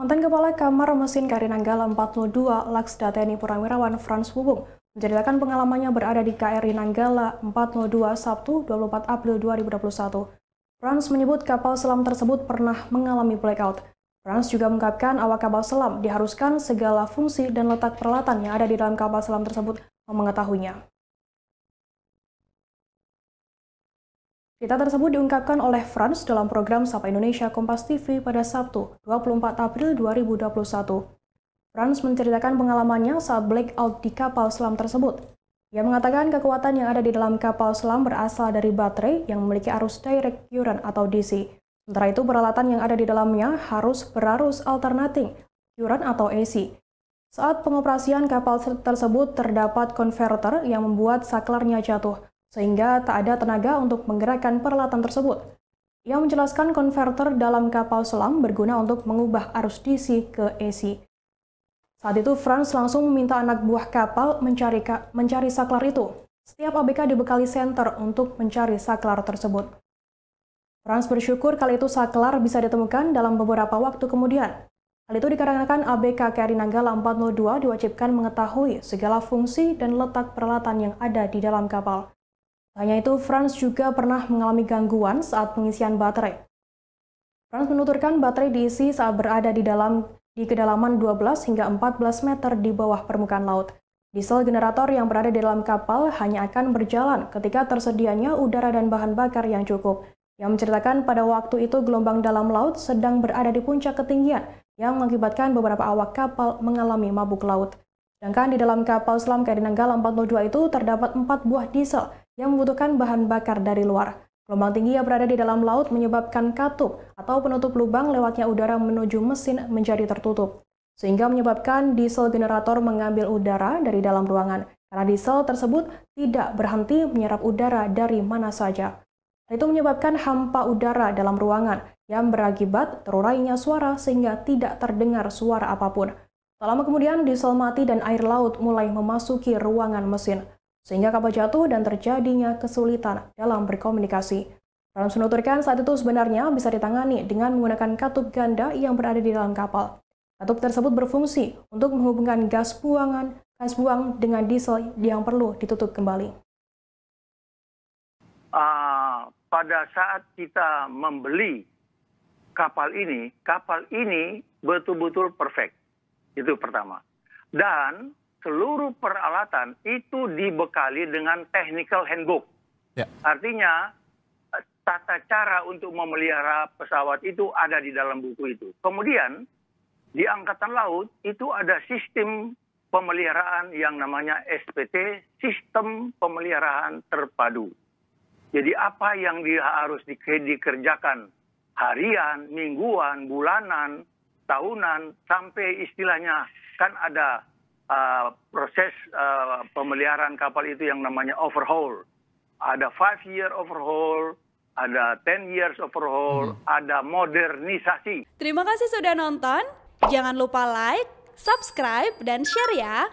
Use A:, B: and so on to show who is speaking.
A: Mantan Kepala Kamar Mesin Karinanggala 42, Laksda TNI Purnawirawan Frans Wubung, menceritakan pengalamannya berada di KRI Nanggala 402 Sabtu 24 April 2021. Frans menyebut kapal selam tersebut pernah mengalami blackout. Frans juga mengungkapkan awak kapal selam diharuskan segala fungsi dan letak peralatan yang ada di dalam kapal selam tersebut mengetahuinya. Berita tersebut diungkapkan oleh Frans dalam program Sapa Indonesia Kompas TV pada Sabtu, 24 April 2021. Frans menceritakan pengalamannya saat blackout di kapal selam tersebut. Ia mengatakan kekuatan yang ada di dalam kapal selam berasal dari baterai yang memiliki arus direct current atau DC. Sementara itu, peralatan yang ada di dalamnya harus berarus alternating, current atau AC. Saat pengoperasian kapal tersebut terdapat konverter yang membuat saklarnya jatuh sehingga tak ada tenaga untuk menggerakkan peralatan tersebut. Ia menjelaskan konverter dalam kapal selam berguna untuk mengubah arus DC ke AC. Saat itu, Franz langsung meminta anak buah kapal mencari, ka mencari saklar itu. Setiap ABK dibekali senter untuk mencari saklar tersebut. Franz bersyukur kali itu saklar bisa ditemukan dalam beberapa waktu kemudian. Hal itu dikarenakan ABK KRI Nanggala 402 diwajibkan mengetahui segala fungsi dan letak peralatan yang ada di dalam kapal. Hanya itu, Franz juga pernah mengalami gangguan saat pengisian baterai. Franz menuturkan baterai diisi saat berada di dalam di kedalaman 12 hingga 14 meter di bawah permukaan laut. Diesel generator yang berada di dalam kapal hanya akan berjalan ketika tersedianya udara dan bahan bakar yang cukup. Yang menceritakan pada waktu itu gelombang dalam laut sedang berada di puncak ketinggian yang mengakibatkan beberapa awak kapal mengalami mabuk laut. Sedangkan di dalam kapal selam KRI Nanggala 402 itu terdapat empat buah diesel yang membutuhkan bahan bakar dari luar. Gelombang tinggi yang berada di dalam laut menyebabkan katup atau penutup lubang lewatnya udara menuju mesin menjadi tertutup, sehingga menyebabkan diesel generator mengambil udara dari dalam ruangan karena diesel tersebut tidak berhenti menyerap udara dari mana saja. Itu menyebabkan hampa udara dalam ruangan yang berakibat terurainya suara sehingga tidak terdengar suara apapun. Tak lama kemudian diesel mati dan air laut mulai memasuki ruangan mesin sehingga kapal jatuh dan terjadinya kesulitan dalam berkomunikasi. Dalam menuturkan saat itu sebenarnya bisa ditangani dengan menggunakan katup ganda yang berada di dalam kapal. Katup tersebut berfungsi untuk menghubungkan gas buangan, gas buang dengan diesel yang perlu ditutup kembali.
B: Uh, pada saat kita membeli kapal ini, kapal ini betul-betul perfect. Itu pertama. Dan seluruh peralatan itu dibekali dengan technical handbook. Ya. Artinya tata cara untuk memelihara pesawat itu ada di dalam buku itu. Kemudian di Angkatan Laut itu ada sistem pemeliharaan yang namanya SPT, sistem pemeliharaan terpadu. Jadi apa yang dia harus dikerjakan harian, mingguan, bulanan, tahunan, sampai istilahnya kan ada Uh, proses uh, pemeliharaan kapal itu yang namanya overhaul. Ada five year overhaul, ada ten years overhaul, hmm. ada modernisasi.
A: Terima kasih sudah nonton. Jangan lupa like, subscribe, dan share ya.